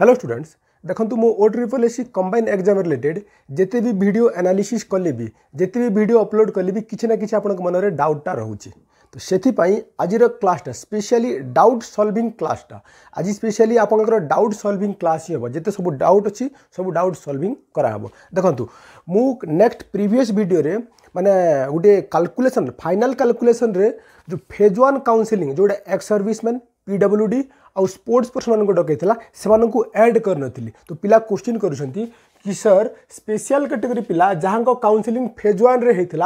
hello students देखो मुझ triple SC combine exam related जिते भी भिड एनालीसी कले भी जिते भी भिड अपलोड कल भी किसी ना कि आप मन में डाउटा रोचे तो से आज क्लासटा स्पेशली डाउट सल्विंग क्लासटा आज स्पेशली आप डाउट सल्विंग क्लास ही हम जिते सब डाउट अच्छी सब डाउट सल्विंग कराब देखु मु नेक्ट प्रिवियस भिडियो मैंने गोटे कालकुलेसन फाइनाल काल्कुलेसन जो फेज वन काउनसिलिंग जो एक्स सर्विसमैन डब्ल्यू डी आउ स्पोर्ट्स पर्सन मान डकईला से एड करी तो पिला क्वेश्चन कर कि सर स्पेशल कैटेगरी पिला जहाँ काउनसलींग फेज वन होता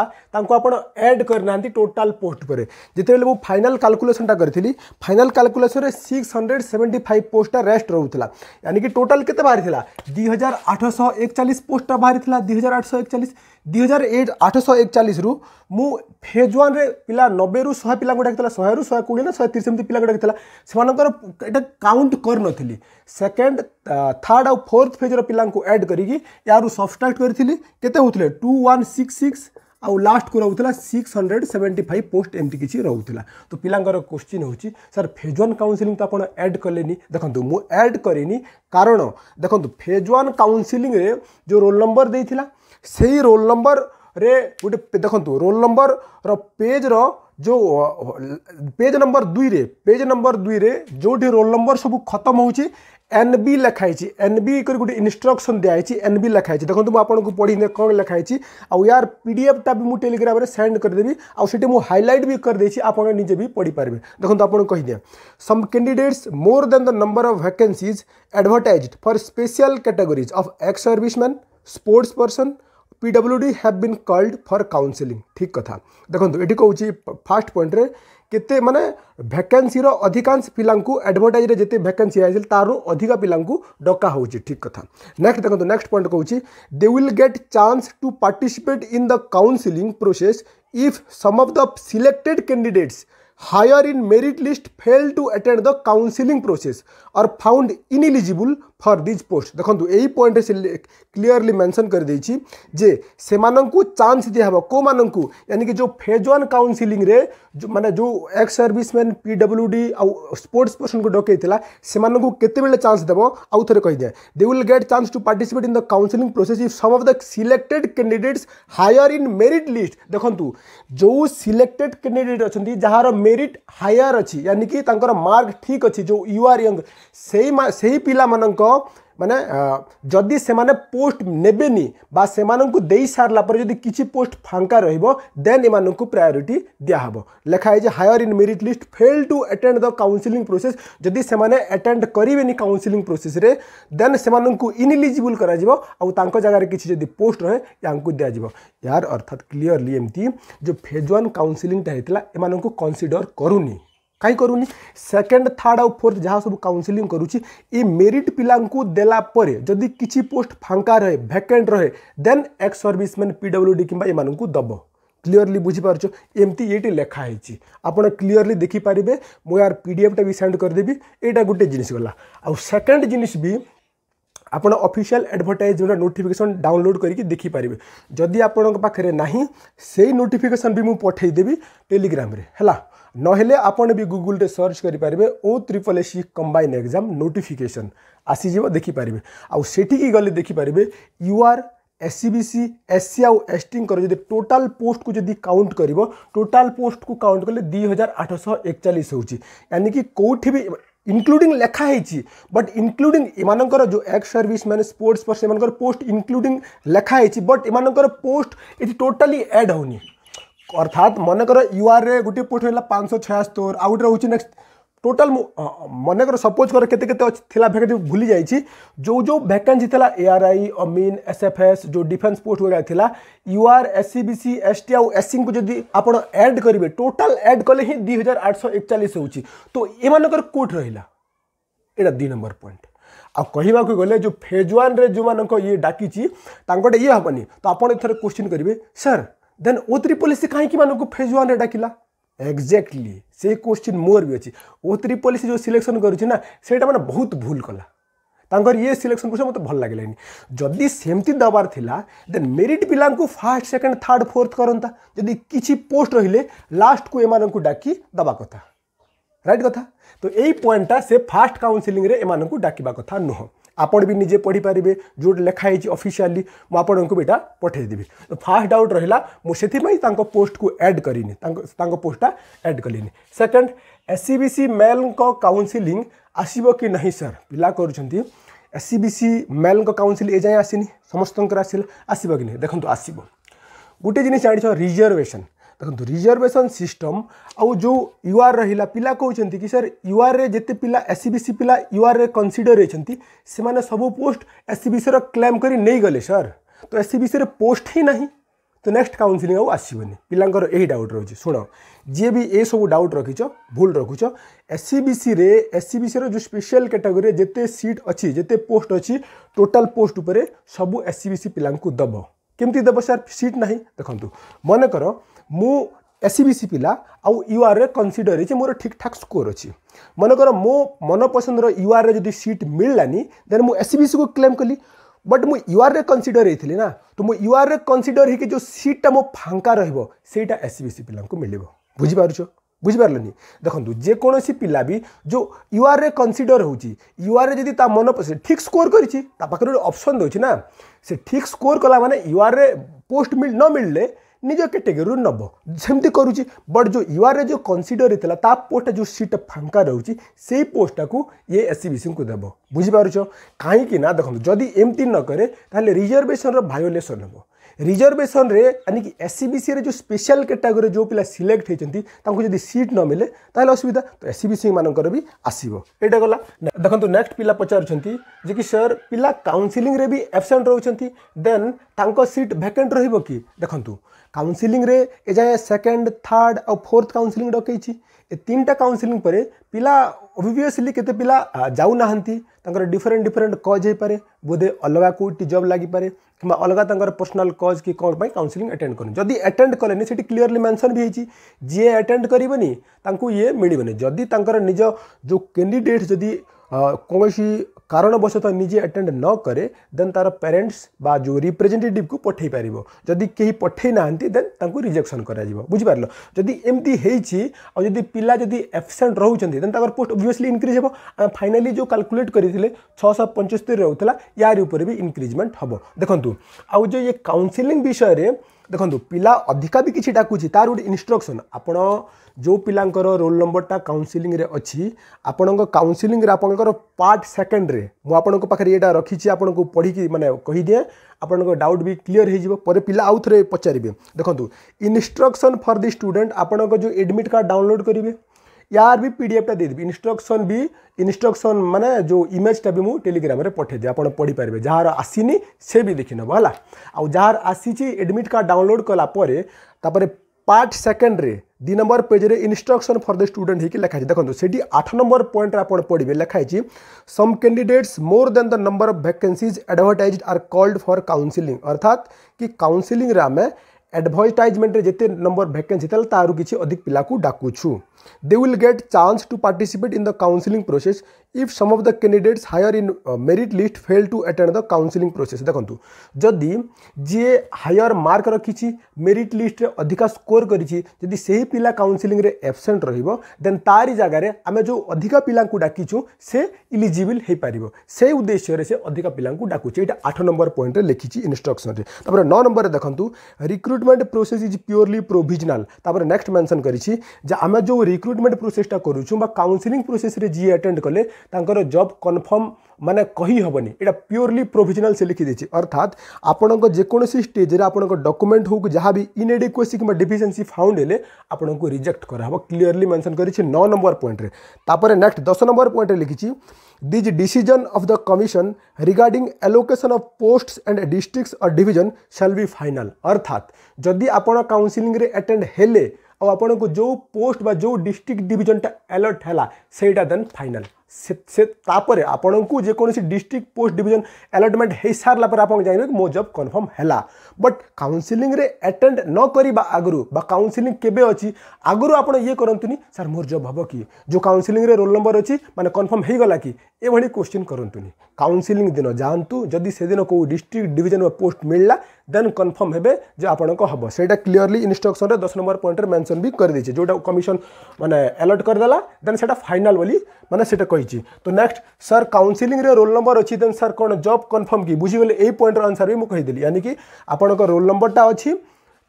आपड़ करना टोटाल पोस्ट पर जिते मुझे फाइनाल काल्कुलेसनटा करी final calculation six hundred seventy five पोस्टा रेस्ट रोला यानी कि टोटाल के बाहर दुई हजार आठश चालीस पोस्टा बाहरी दुई हजार आठश एकचाश ଦୁଇ ହଜାର ଏଇଟ ଆଠଶହ ଏକଚାଳିଶରୁ ମୁଁ ଫେଜ୍ ୱାନ୍ରେ ପିଲା ନବେରୁ ଶହେ ପିଲାଙ୍କୁ ଡାକିଥିଲା ଶହେରୁ ଶହେ କୋଡ଼ିଏ ନା ଶହେ ତିରିଶ ଏମିତି ପିଲାଙ୍କୁ ଡାକିଥିଲା ସେମାନଙ୍କର ଏଇଟା କାଉଣ୍ଟ କରିନଥିଲି ସେକେଣ୍ଡ ଥାର୍ଡ଼ ଆଉ ଫୋର୍ଥ ଫେଜ୍ର ପିଲାଙ୍କୁ ଆଡ଼୍ କରିକି ଏହାରୁ ସବଷ୍ଟ୍ରାକ୍ଟ କରିଥିଲି କେତେ ହେଉଥିଲେ ଟୁ ୱାନ୍ ସିକ୍ସ ସିକ୍ସ ଆଉ ଲାଷ୍ଟକୁ ରହୁଥିଲା six hundred seventy five post ଏମିତି କିଛି ରହୁଥିଲା ତ ପିଲାଙ୍କର କୋଶ୍ଚିନ୍ ହେଉଛି ସାର୍ ଫେଜ୍ ୱାନ୍ କାଉନସିଲିଂ ତ ଆପଣ ଆଡ଼୍ କଲେନି ଦେଖନ୍ତୁ ମୁଁ ଆଡ଼୍ କରିନି କାରଣ ଦେଖନ୍ତୁ ଫେଜ୍ ୱାନ୍ କାଉନସିଲିଂରେ ଯେଉଁ ରୋଲ୍ ନମ୍ବର ଦେଇଥିଲା से ही रोल नंबर रे गोटे देखु तो, रोल नंबर रो पेज रो जो पेज नंबर दुई रे पेज नंबर दुई रे जो भी रोल नंबर सब खत्म एन बी लिखाई एन बी कर गोटे इनस्ट्रक्शन दिखाई एन बी लिखाई देखो तो मुझे पढ़ी कौन लिखाई आउ यार पी डी एफ्टा भी मुझे टेलीग्राम से सेंड करदेवी मुझे हाइलाइट भी करदे आप निजे भी पढ़ी पारे देखो आप दिए some candidates more than the number of vacancies advertised for special categories of ex serviceman sports person PW D have been called for counselling ठीक कथा देखो ये कौच फास्ट पॉइंट केते माने भैकेंसी रो अधिकांश पिलांकु एडवर्टाइज रे जते वैकेंसी आइसिल अधिक पिला डका होउ ठीक कथा नेक्स्ट देखंतु नेक्स्ट पॉइंट कहू they will get chance to participate in the counselling process if some of the selected candidates higher in merit list fail to attend the counselling process और found ineligible for these post देखो यही point clearly mention कर जे से chance दिहब कौ मानू यानी कि जो फेज ओन काउनसिलिंग रे जो माने जो एक्स सर्विसमैन डब्ल्यू डी आउ स्पोर्ट्स पर्सन को डकई थी से कतेबाला चान्स देव आउ थे कही they will get chance to participate in the counselling process if some the selected candidates higher in merit list देखू जो सिलेक्टेड कैंडिडेट अच्छा जहाँ मेरीट हायर अच्छी यानी कि मार्क ठीक अच्छी जो युआर यंग से पा मानक मानने जदि से माने पोस्ट ने दे सारापर जो कि पोस्ट फांका रेन इन प्रायोरीटी दिहब लिखाई higher in merit list fail to एटेड द काउनसिलिंग प्रोसेस जदि से एटेड करेंगे काउनसिलिंग प्रोसेस रे, देन से इनइलीजिबल होगा किसी जब पोस्ट रहे यहाँ को दिज्व यार अर्थात क्लीयरली एमती जो फेज व्वान काउनसिलिंगटा होता है इनको कनसीडर करूनी कहीं करूनी सेकेंड थार्ड आउ फोर्थ जहाँ सब काउनसिलिंग करुच्ची ये मेरीट पिला देला जदि किसी पोस्ट फांका रहे भैकेंट रहे then ex serviceman PWD W D कि क्लीयरली क्लीअरली पारछ एमती ये लेखा हेची आपण क्लीयरली देखि यार पी डी एफ टा भी सेंड करदेवि यहाँ गोटे जिनस जिनिस गला आ सेकेंड जिनिस भी आपड़ अफिशियाल ଆଡ଼ଭର୍ଟାଇଜମେଣ୍ଟ नोटिफिकेसन डाउनलोड କରିକି ଦେଖିପାରିବେ जदि ଆପଣଙ୍କ ପାଖରେ ନାହିଁ ସେଇ ନୋଟିଫିକେସନ୍ ବି ମୁଁ ପଠାଇଦେବି ଟେଲିଗ୍ରାମରେ नपण भी गुगुल सर्च करें O triple SC combine exam notification आसीज देखिपर आठिक गले देखिपर युआर एससीबीसी, एससी आउ एस टी टोटाल पोस्ट को जी काउंट कर टोटाल पोस्ट को काउंट कले दुई हजार आठश एक चाल यानी कि कौटि भी इनक्लूडिंग लेखाही बट इनक्लूडिंग इमर जो ex service man sports person post including लेखाही बट इमर पोस्ट ये टोटाली एड होनी अर्थात मनकर यूआर गोटे पोस्ट होगा पाँच सौ छयास्तर आउ गए रोचे नेक्स्ट टोटाल मनकर सपोज कर केते केते थिला भूली जाइए जो जो भैकेन्सी थिला एआरआई अमीन एसएफएस जो डिफेंस पोस्ट वगैरह थिला UR SCBC ST T SC को जदि आपण ऐड करिवे टोटल ऐड कले ही 2841 होउची तो ए मानकर कोट रहिला एडा दी नंबर पॉइंट आ कहवा को गले जो फेज 1 रे जो मानक ये डाकी छी ये हबनी तो आपण एथरे क्वेश्चन करेंगे sir then O three SC कहीं फेज वन डाकिला एक्जाक्टली से क्वेश्चन मोर भी अच्छे ओ थ्री पलिस जो सिलेक्शन करना से बहुत भूल कला तर ये सिलेक्शन क्वेश्चन मतलब भल लगे जदि सेमती दबार था देन मेरीट पिला फास्ट सेकेंड थार्ड फोर्थ करता जदि किसी पोस्ट रही लास्ट को एमान डाक दबा कथा रईट कथा तो यही पॉइंटा से फास्ट काउनसिलिंग डाक कथा नुह आपण भी निजे पढ़ी पारे जो लिखाई अफिसीआली मुझे यहाँ पठेदेवि तो फास्ट डाउट रहा मुझे पोस्ट को ऐड कर पोस्टा एड कल second S C C male counselling आसब कि नहीं सर पिला कर S C B C male council ए जाए आसनी समस्त आस कि नहीं देखो आसब गोटे जिनस जान रिजर्वेशन देखो रिजर्वेशन सिस्टम आउ जो युआर रहा पिला कहते कि सर युआर में जिते पिला एस सी बी सी पिला युआर में से होती सब post S C B C र्लेम कर नहीं गले सर तो S C B C post ही नहीं तो नेक्स्ट काउनसिलिंग आसवे पिला डाउट रही है शुण जी भी ये सब डाउट रखीच भूल रखुच S C B C S C B C जो स्पेशल कैटेगरी जिते सीट अच्छी जिते पोस्ट अच्छी टोटाल पोस्ट पर सब एस सी बी सी पिला दब कमी दब सर सीट ना मन मनकर ମୁଁ ଏସ୍ସିବିସି ପିଲା ଆଉ ୟୁଆର୍ରେ କନସିଡ଼ର ହେଇଛି ମୋର ଠିକ୍ ଠାକ୍ ସ୍କୋର୍ ଅଛି ମନେକର ମୋ ମନ ପସନ୍ଦର ୟୁଆର୍ରେ ଯଦି ସିଟ୍ ମିଳିଲାନି ଦେନ୍ ମୁଁ ଏସ୍ସିବିସିକୁ କ୍ଲେମ୍ କଲି ବଟ୍ ମୁଁ ୟୁଆର୍ରେ କନସିଡ଼ର ହେଇଥିଲି ନା ତ ମୁଁ ୟୁଆର୍ରେ କନସିଡ଼ର ହେଇକି ଯେଉଁ ସିଟ୍ଟା ମୋ ଫାଙ୍କା ରହିବ ସେଇଟା ଏସ୍ସିବିସି ପିଲାଙ୍କୁ ମିଳିବ ବୁଝିପାରୁଛ ବୁଝିପାରିଲନି ଦେଖନ୍ତୁ ଯେକୌଣସି ପିଲା ବି ଯେଉଁ ୟୁଆର୍ରେ କନସିଡ଼ର ହେଉଛି ୟୁଆର୍ରେ ଯଦି ତା ମନ ଠିକ୍ ସ୍କୋର୍ କରିଛି ତା ପାଖରେ ଗୋଟେ ଅପସନ୍ ଦେଉଛି ନା ସେ ଠିକ୍ ସ୍କୋର୍ କଲା ମାନେ ୟୁଆର୍ରେ ପୋଷ୍ଟ ନ ମିଳିଲେ निज कैटेगरी नब जमी कर बट जो युआर जो कनसीडर होता है पोस्ट जो सीट फांका से पोस्टा को ये एस सी सी को देव बुझीपार कहीं देखो जदि एमती नक रिजर्वेशन रायोलेसन हो रिजर्वेशन रे यानी कि एस सी सी जो स्पेशल कैटेगरी जो पिला सिलेक्ट होती जब सीट न मिले तो असुविधा तो एस सी सी मानक भी आसो ये गला देखो नेक्ट पिला पचार सर पिला काउनसिलिंग रे भी एबसेंट रोच देन सीट भैकेट रखु काउनसिलिंग जाए सेकेंड थार्ड आ फोर्थ काउनसिलिंग डकई तीन टा काउनसिलिंग परे पिला ओभीवियसली के पिला जाऊना डिफरेन्ट डिफरेन्ट कज हो पाए बोधे अलग कौट जब लगे कि अलग पर्सनाल कज कि कौन काउनसिलिंग एटेड करें जदि एटेड कले से क्लीयरली मेनसन भी होती जी एटेड करनी ये मिलवनी जदि तर निज जो कैंडिडेट जदि कौन कारणवशत निजे अटेड न करे देन तार पेरेन्ट्स जो रिप्रेजेटेटिव को पठे पार जदि कहीं पठे देन तुम रिजेक्शन कर बुझिपार जदि एमती है पिला जब एबसेंट रोचे देन तर पोस्ट ओबियसली इनक्रिज हे फाइनाली जो काल्कुलेट करते छः सौ पंचस्तरी रोला यार उपर भी इनक्रिजमेंट हम देखो आज ये काउनसेंग विषय में देखो पिला अधिका भी किसी डाकू तार गोटे इनस्ट्रक्शन आप जो पिलांर रोल नंबरटा काउनसिलिंग अच्छी आपण काउनसिलिंग आपंकर पार्ट सेकेंड में मुझक पाखे यहाँ रखी आपको पढ़ी मैंने कहीदे आपंक डाउट भी क्लीयर हो पा आउ थे पचारे देखो इनस्ट्रक्शन फर दि स्टूडेंट आपण जो एडमिट कार्ड डाउनलोड करेंगे यार भी पीडीएफ टा देबी इनस्ट्रक्शन भी इनस्ट्रक्शन मानने जो टा भी मुझे टेलीग्राम दे आपण पढ़ी परबे जहार आसीनी से भी देखिनेब आ जहार आसी एडमिट कार्ड डाउनलोड तापर पार्ट रे दि नंबर रे इनस्ट्रक्शन फर द स्टूडेंट होकर लिखाई देखो से आठ नंबर पॉइंट आप पढ़े लिखाई some candidates more than the number of vacancies advertised are called for counselling अर्थात कि काउनसिलिंग आम ଆଡ଼ଭର୍ଟାଇଜମେଣ୍ଟରେ ଯେତେ ନମ୍ବର ଭ୍ୟାକେନ୍ସି ଥିଲା ତାରୁ କିଛି ଅଧିକ ପିଲାକୁ ଡାକୁଛୁ they will get chance to participate in the counselling process if some of the candidates higher in merit list fail to attend the counselling process ଦେଖନ୍ତୁ ଯଦି ଯିଏ ହାୟର ମାର୍କ ରଖିଛି ମେରିଟ୍ ଲିଷ୍ଟରେ ଅଧିକା ସ୍କୋର କରିଛି ଯଦି ସେହି ପିଲା କାଉନସିଲିଂରେ ଆବସେଣ୍ଟ ରହିବ ଦେନ୍ ତାରି ଜାଗାରେ ଆମେ ଯେଉଁ ଅଧିକା ପିଲାଙ୍କୁ ଡାକିଛୁ ସେ ଇଲିଜିବଲ୍ ହୋଇପାରିବ ସେହି ଉଦ୍ଦେଶ୍ୟରେ ସେ ଅଧିକା ପିଲାଙ୍କୁ ଡାକୁଛି ଏଇଟା ଆଠ ନମ୍ବର ପଏଣ୍ଟରେ ଲେଖିଛି ଇନଷ୍ଟ୍ରକ୍ସନରେ ତାପରେ ନଅ ନମ୍ବରରେ ଦେଖନ୍ତୁ recruit recruitment process is purely provisional next mention करें जो रिक्रुटमेंट प्रोसेसटा करूँ काउनसिलिंग प्रोसेस जी अटेड कले जब कनफर्म मैंने कहीहबनी यहाँ प्योरली प्रोजनाल से लिखी देती अर्थात आपण को जेकोसी स्टेज आपंक डकुमेंट हूँ जहाँ भी इनएडिक्वेसी कि डिफिसीयसी फाउंड है आपको रिजेक्ट कराव क्लीयरली मेनसन कर नौ नंबर पॉइंट नेक्स्ट दस नंबर पॉइंट लिखी these decision of the commission regarding allocation of post and districts और डिजन सेल वि फाइनाल अर्थात जदि आप काउनसिलिंग एटेड हेले आपण को जो पोस्ट बा जो डिस्ट्रिक्ट डिजन टा एलर्ट है सहीटा देन फाइनाल से तापर आपंक जेकोसी डिस्ट्रिक्ट पोस्ट डिजन एलटमेंट हो सारापर आप जानवे मो जब कनफर्म है बट काउनसिलिंग एटेड नक आगु काउनसिलिंग केवे अच्छी आगु आप ये करतुनि मोर जब हम कि जो काउनसिलिंग रोल नंबर अच्छी मैंने कनफर्म होगा कि ये क्वेश्चन करूनि काउनसिलिंग दिन जातु जदि से दिन कोई डिस्ट्रिक्ट डिजन पोस्ट मिलला देन कनफर्म हे जो आपण हम से क्लीयरली इनस्ट्रक्शन दस नंबर पॉइंट मेनसन भी करदे जोटा कमिशन मैंने आलट करदेला देन से फाइनाल मैंने कही तो next sir counselling roll number अच्छी देन सर कौन जब कनफर्म कि बुझीगले यही पॉइंटर आंसर भी मुझेदेली यानी कि आप रोल नंबरटा अच्छी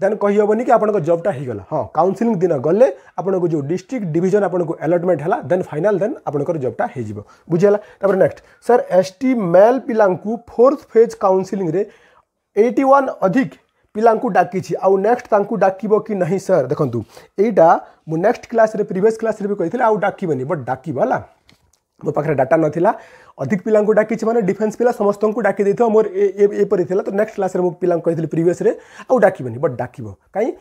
देन कहीहबन कि आप जबटा होगा हाँ काउनसिलिंग दिन गले आपको जो डिस्ट्रिक्ट डिजन आपको आलटमेंट है देन फाइनाल देन आपंकर जबटा हो बुझीगला next sir S T male पिला फोर्थ फेज काउनसिलिंग रे वन अधिक ପିଲାଙ୍କୁ ଡାକିଛି ଆଉ ନେକ୍ସଟ ତାଙ୍କୁ ଡାକିବ କି ନାହିଁ ସାର୍ ଦେଖନ୍ତୁ ଏଇଟା ମୁଁ ନେକ୍ସଟ କ୍ଲାସ୍ରେ ପ୍ରିଭିୟସ୍ କ୍ଲାସ୍ରେ भी कही आउ डाक बट डाक है मो पाखे डाटा नाला अधिक पिला डाकी मैंने डिफेन्स पिला समस्त डाकी मोर एपरी थी तो नेक्स्ट क्लास में पिला कही प्रिवियस आउ डाक बट डाक कहीं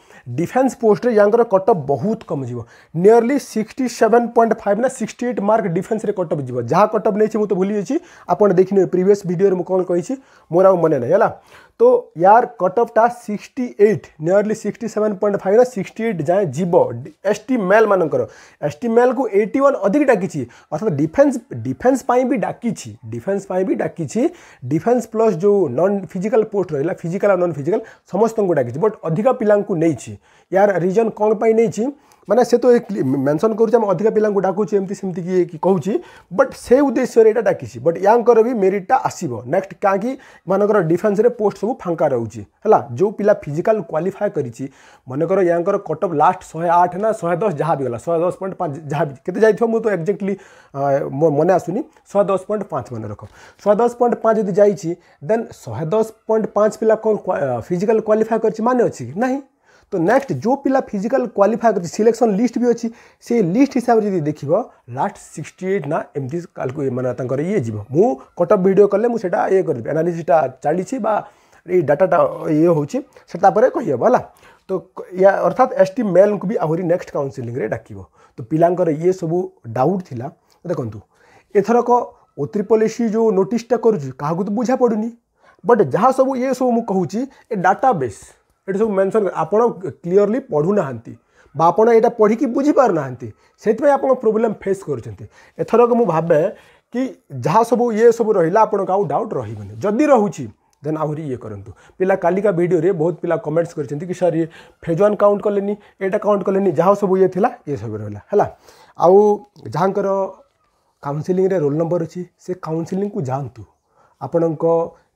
डिफेन्स पोस्ट यहाँ कटअफ बहुत कम जीव nearly sixty seven point five ना sixty eight mark defence cutoff जीव जहाँ कटअप नहीं मुझे भूली जाइए आप देखने प्रिवियस भिडियो में कौन कही मोर आउ मन ना है तो यार कटअपटा sixty eight nearly sixty seven point five ना सिक्सटी एट जाए जीव एस टी मेल मानक एस टी मेल को एट्टी वन अधिक डाकी अर्थात डिफेन्स डिफेन्स भी डाक ডাকিছি ডিফেন্স পাই বি ডাকিছি ডিফেন্স প্লস যে নন ফিজিকাল পোস্ট রহিলা ফিজিকাল আর নন ফিজিকাল সমস্ত ডাকিছি বট অধিক পিলাঙ্কু নেইছি ইয়ার রিজন কোন পাই নেইছি ମାନେ ସେ ତ ମେନସନ୍ କରୁଛି ଆମେ ଅଧିକା ପିଲାଙ୍କୁ ଡାକୁଛୁ ଏମିତି ସେମିତି କିଏ କହୁଛି ବଟ୍ ସେ ଉଦ୍ଦେଶ୍ୟରେ ଏଇଟା ଡାକିଛି ବଟ୍ ୟାଙ୍କର ବି ମେରିଟ୍ଟା ଆସିବ ନେକ୍ସଟ କାହିଁକି ମାନଙ୍କର ଡିଫେନ୍ସରେ ପୋଷ୍ଟ ସବୁ ଫାଙ୍କା ରହୁଛି ହେଲା ଯେଉଁ ପିଲା ଫିଜିକାଲ କ୍ୱାଲିଫାଏ କରିଛି ମନେକର ୟାଙ୍କର କଟ୍ ଅଫ୍ ଲାଷ୍ଟ ଶହେ ଆଠ ନା ଶହେ ଦଶ ଯାହା ବି ଗଲା ଶହେ ଦଶ ପଏଣ୍ଟ ପାଞ୍ଚ ଯାହା ବି କେତେ ଯାଇଥିବ ମୁଁ ତ ଏକ୍ଜାକ୍ଟଲି ମନେ ଆସୁନି ଶହେ ଦଶ ପଏଣ୍ଟ ପାଞ୍ଚ ମନେ ରଖ ଶହେ ଦଶ ପଏଣ୍ଟ ପାଞ୍ଚ ଯଦି ଯାଇଛି ଦେନ୍ ଶହେ ଦଶ ପଏଣ୍ଟ ପାଞ୍ଚ ପିଲା କ'ଣ ଫିଜିକାଲ କ୍ୱାଲିଫାଏ କରିଛି ମାନେ ଅଛି କି ନାହିଁ तो नेक्स्ट जो पिला फिजिकल क्वाफाए कर सिलेक्शन लिस्ट भी अच्छी से लिस्ट हिसाब से देख लास्ट सिक्सटी एट ना एमती मैंने ये जी मु कटअप भिड कले मुझे ये करदेवी एनालीसीटा चली डाटाटा ये होतापर कहीहब है तो या अर्थात एस टी मेल को भी आहरी नेक्स्ट काउनसिलिंग डाक तो पिलांर ये सब डाउट थी देखु एथरक ओ जो नोटा करुच्ची तो बुझा पड़ूनी बट जहाँ सब ये सब मुझे कहूँ ये डाटा बेस ये सब मेनसन आप क्लीअरली ना आपड़ ये पढ़ी बुझीपार ना से आप प्रोब्लेम फेस करक मुझे भावे कि जहाँ सब ये सब रहा आप डाउट रही जदि रही देन आहरी ये करूँ पिला कालिका भिडियो बहुत पिला कमेंट्स कर सर ये फेज वन काउंट कले एटा काउंट कले जहाँ सब ये थिला ये सब रहा है आउ जहाँ काउनसिलिंग रोल नंबर अच्छी से काउनसिलिंग को जातु ଆପଣଙ୍କ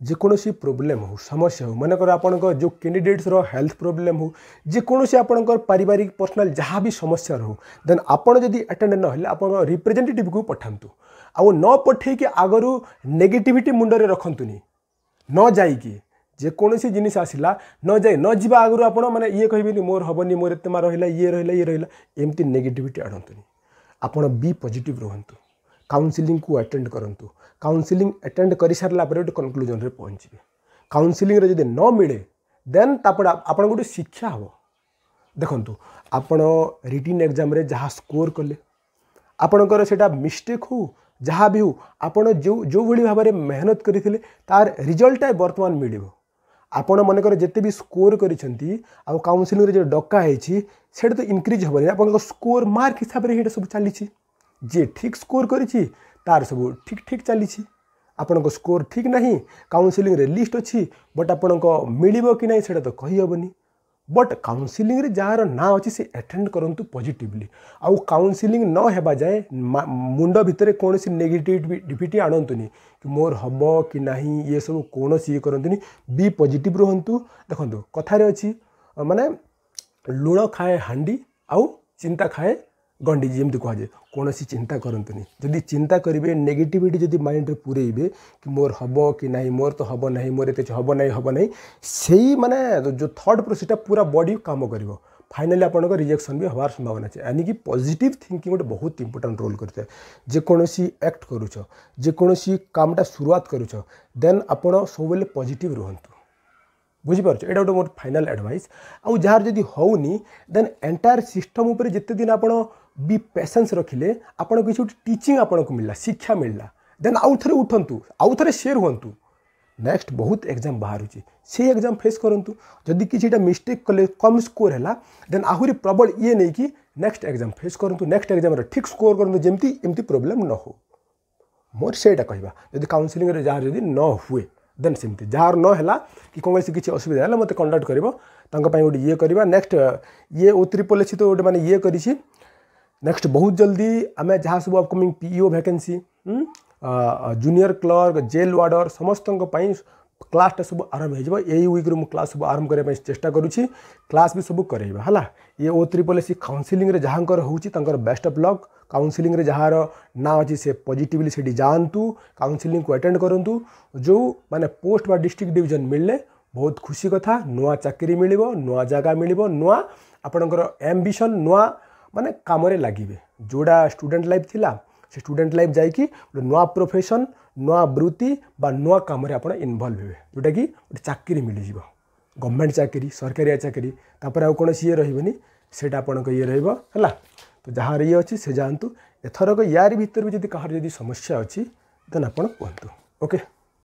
ଯେକୌଣସି ପ୍ରୋବ୍ଲେମ୍ ହେଉ ସମସ୍ୟା ହେଉ ମନେକର ଆପଣଙ୍କ ଯେଉଁ କ୍ୟାଣ୍ଡିଡେଟ୍ସର ହେଲ୍ଥ ପ୍ରୋବ୍ଲେମ୍ ହେଉ ଯେକୌଣସି ଆପଣଙ୍କର ପାରିବାରିକ ପର୍ସନାଲ୍ ଯାହା ବି ସମସ୍ୟା ରହୁ ଦେନ୍ ଆପଣ ଯଦି ଆଟେଣ୍ଡ ନହେଲେ ଆପଣଙ୍କ ରିପ୍ରେଜେଣ୍ଟେଟିଭ୍କୁ ପଠାନ୍ତୁ ଆଉ ନ ପଠାଇକି ଆଗରୁ ନେଗେଟିଭିଟି ମୁଣ୍ଡରେ ରଖନ୍ତୁନି ନ ଯାଇକି ଯେକୌଣସି ଜିନିଷ ଆସିଲା ନ ଯାଇ ନ ଯିବା ଆଗରୁ ଆପଣ ମାନେ ଇଏ କହିବେନି ମୋର ହେବନି ମୋର ଏତେ ମା ରହିଲା ଇଏ ରହିଲା ଇଏ ରହିଲା ଏମିତି ନେଗେଟିଭିଟି ଆଣନ୍ତୁନି ଆପଣ ବି ପଜିଟିଭ୍ ରୁହନ୍ତୁ କାଉନସିଲିଂକୁ ଆଟେଣ୍ଡ କରନ୍ତୁ କାଉନସିଲିଂ ଆଟେଣ୍ଡ କରିସାରିଲା ପରେ ଗୋଟେ କନକ୍ଲୁଜନ୍ରେ ପହଞ୍ଚିବେ କାଉନସିଲିଂରେ ଯଦି ନ ମିଳେ ଦେନ୍ ତାପରେ ଆପଣଙ୍କ ଗୋଟେ ଶିକ୍ଷା ହେବ ଦେଖନ୍ତୁ ଆପଣ ରିଟିନ୍ ଏକ୍ଜାମ୍ରେ ଯାହା ସ୍କୋର୍ କଲେ ଆପଣଙ୍କର ସେଇଟା ମିଷ୍ଟେକ୍ ହେଉ ଯାହା ବି ହଉ ଆପଣ ଯେଉଁ ଯେଉଁଭଳି ଭାବରେ ମେହନତ କରିଥିଲେ ତାର ରିଜଲ୍ଟଟା ବର୍ତ୍ତମାନ ମିଳିବ ଆପଣ ମନେକର ଯେତେ ବି ସ୍କୋର୍ କରିଛନ୍ତି ଆଉ କାଉନସିଲିଂରେ ଯେଉଁ ଡକା ହେଇଛି ସେଇଟା ତ ଇନକ୍ରିଜ୍ ହେବନି ଆପଣଙ୍କ ସ୍କୋର୍ ମାର୍କ ହିସାବରେ ହିଁ ସେଇଟା ସବୁ ଚାଲିଛି ଯିଏ ଠିକ୍ ସ୍କୋର୍ କରିଛି ତା'ର ସବୁ ଠିକ୍ ଠିକ୍ ଚାଲିଛି ଆପଣଙ୍କ ସ୍କୋର୍ ଠିକ୍ ନାହିଁ କାଉନସିଲିଂରେ ଲିଷ୍ଟ ଅଛି ବଟ୍ ଆପଣଙ୍କ ମିଳିବ କି ନାହିଁ ସେଇଟା ତ କହିହେବନି ବଟ୍ କାଉନସିଲିଂରେ ଯାହାର ନାଁ ଅଛି ସେ ଆଟେଣ୍ଡ କରନ୍ତୁ ପଜିଟିଭଲି ଆଉ କାଉନସିଲିଂ ନ ହେବା ଯାଏ ମୁଣ୍ଡ ଭିତରେ କୌଣସି ନେଗେଟିଭିଟି ଆଣନ୍ତୁନି କି ମୋର ହେବ କି ନାହିଁ ଏସବୁ କୌଣସି ଇଏ କରନ୍ତୁନି ବି ପଜିଟିଭ୍ ରୁହନ୍ତୁ ଦେଖନ୍ତୁ କଥାରେ ଅଛି ମାନେ ଲୁଣ ଖାଏ ହାଣ୍ଡି ଆଉ ଚିନ୍ତା ଖାଏ ଗଣ୍ଡି ଯେମିତି କୁହାଯାଏ କୌଣସି ଚିନ୍ତା କରନ୍ତୁନି ଯଦି ଚିନ୍ତା କରିବେ ନେଗେଟିଭିଟି ଯଦି ମାଇଣ୍ଡରେ ପୂରେଇବେ କି ମୋର ହେବ କି ନାହିଁ ମୋର ତ ହେବ ନାହିଁ ମୋର ଏତେ ହେବ ନାହିଁ ହେବ ନାହିଁ ସେଇ ମାନେ ଯେଉଁ ଥର୍ଡ଼ ପ୍ରୋସେସଟା ପୁରା ବଡ଼ି କାମ କରିବ ଫାଇନାଲି ଆପଣଙ୍କ ରିଜେକ୍ସନ୍ ବି ହେବାର ସମ୍ଭାବନା ଅଛି ଆଣିକି ପଜିଟିଭ୍ ଥିଙ୍କିଙ୍ଗ ଗୋଟେ ବହୁତ ଇମ୍ପୋର୍ଟାଣ୍ଟ ରୋଲ୍ କରିଥାଏ ଯେକୌଣସି ଆକ୍ଟ କରୁଛ ଯେକୌଣସି କାମଟା ସୁରୁଆତ କରୁଛ ଦେନ୍ ଆପଣ ସବୁବେଳେ ପଜିଟିଭ୍ ରୁହନ୍ତୁ ବୁଝିପାରୁଛ ଏଇଟା ଗୋଟେ ମୋର ଫାଇନାଲ୍ ଆଡ଼ଭାଇସ୍ ଆଉ ଯାହାର ଯଦି ହେଉନି ଦେନ୍ ଏଣ୍ଟାୟାର ସିଷ୍ଟମ୍ ଉପରେ ଯେତେ ଦିନ ଆପଣ बी पेसेंस रखिले आपण टीचिंग आपण को मिलला शिक्षा मिलला देन आउ थे उठतु आउ थे सेयर हूँ नेक्स्ट बहुत एग्जाम बाहर से एग्जाम फेस करूँ जदि किसी मिस्टेक कले कम स्कोर है देन आहुरी प्रबल ये नहीं कि नेक्स्ट एग्जाम फेस करूँ नेक्स्ट एग्जाम ठीक स्कोर कर प्रोब्लेम न हो मोर से कह काउनसिलिंग जहाँ जी न हुए देन सेमती जार ना कि कौन से किसी असुविधा है मतलब कंडक्ट करेंगे ये करवा नेक्स्ट ये ओ त्रिपल तो गोटे मैंने ये करी नेक्स्ट बहुत जल्दी आम जहाँ सब upcoming PEO vacancy junior clerk jail warder समस्त क्लासटा सब आरंभ हो वीक्रे मुझ क्लास सब आरंभ करने चेस्टा करुच्ची क्लास भी सब करेगा है ये ओ त्रिपल एस काउनसिलिंग जहाँ हूँ बेस्ट अफ लक काउनसिलिंग जहाँ ना अच्छे से पजिटली से जातु काउनसिलिंग को अटेंड करूँ जो मैंने पोस्ट बा डिस्ट्रिक्ट डिविजन मिलने बहुत खुशी कथा नुआ चाकरी मिल नुआ जगह मिल नुआ आपणकर एम्बिशन नुआ ମାନେ କାମରେ ଲାଗିବେ ଯେଉଁଟା ଷ୍ଟୁଡ଼େଣ୍ଟ ଲାଇଫ୍ ଥିଲା ସେ ଷ୍ଟୁଡ଼େଣ୍ଟ ଲାଇଫ୍ ଯାଇକି ଗୋଟେ ନୂଆ ପ୍ରଫେସନ୍ ନୂଆ ବୃତ୍ତି ବା ନୂଆ କାମରେ ଆପଣ ଇନଭଲ୍ଭ ହେବେ ଯେଉଁଟାକି ଗୋଟେ ଚାକିରି ମିଳିଯିବ ଗଭର୍ଣ୍ଣମେଣ୍ଟ ଚାକିରି ସରକାରିଆ ଚାକିରି ତାପରେ ଆଉ କୌଣସି ଇଏ ରହିବନି ସେଇଟା ଆପଣଙ୍କ ଇଏ ରହିବ ହେଲା ତ ଯାହାର ଇଏ ଅଛି ସେ ଯାଆନ୍ତୁ ଏଥରକ ୟାରି ଭିତରେ ବି ଯଦି କାହାର ଯଦି ସମସ୍ୟା ଅଛି ଦେନ୍ ଆପଣ କୁହନ୍ତୁ ଓକେ